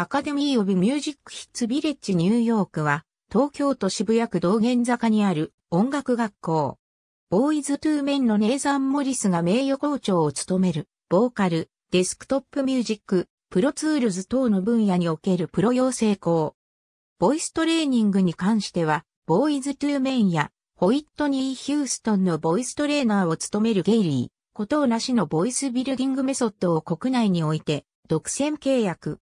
アカデミー・オブ・ミュージック・ヒッツ・ビレッジ・ニューヨークは、東京都渋谷区道玄坂にある音楽学校。ボーイズ・トゥー・メンのネイザン・モリスが名誉校長を務める、ボーカル、デスクトップミュージック、プロツールズ等の分野におけるプロ養成校。ボイストレーニングに関しては、ボーイズ・トゥー・メンや、ホイットニー・ヒューストンのボイストレーナーを務めるゲイリー、ことなしのボイスビルディングメソッドを国内において、独占契約、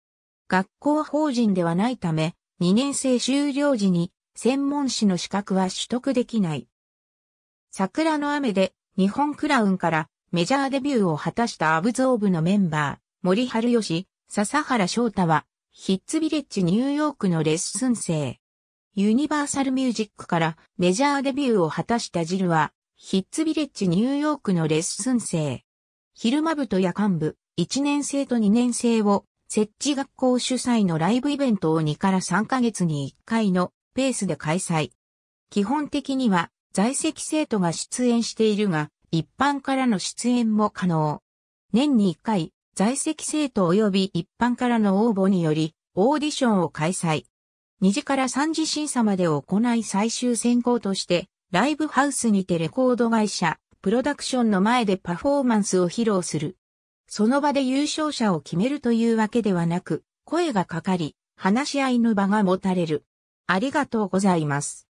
学校法人ではないため、2年生終了時に専門士の資格は取得できない。桜の雨で日本クラウンからメジャーデビューを果たしたアブゾーブのメンバー、森春吉、笹原翔太は、ヒッツビレッジニューヨークのレッスン生。ユニバーサルミュージックからメジャーデビューを果たしたジルは、ヒッツビレッジニューヨークのレッスン生。昼間部と夜間部、1年生と2年生を設置学校主催のライブイベントを2から3ヶ月に1回のペースで開催。基本的には在籍生徒が出演しているが、一般からの出演も可能。年に1回、在籍生徒及び一般からの応募により、オーディションを開催。2時から3次審査までを行い最終選考として、ライブハウスにてレコード会社、プロダクションの前でパフォーマンスを披露する。その場で優勝者を決めるというわけではなく、声がかかり、話し合いの場が持たれる。ありがとうございます。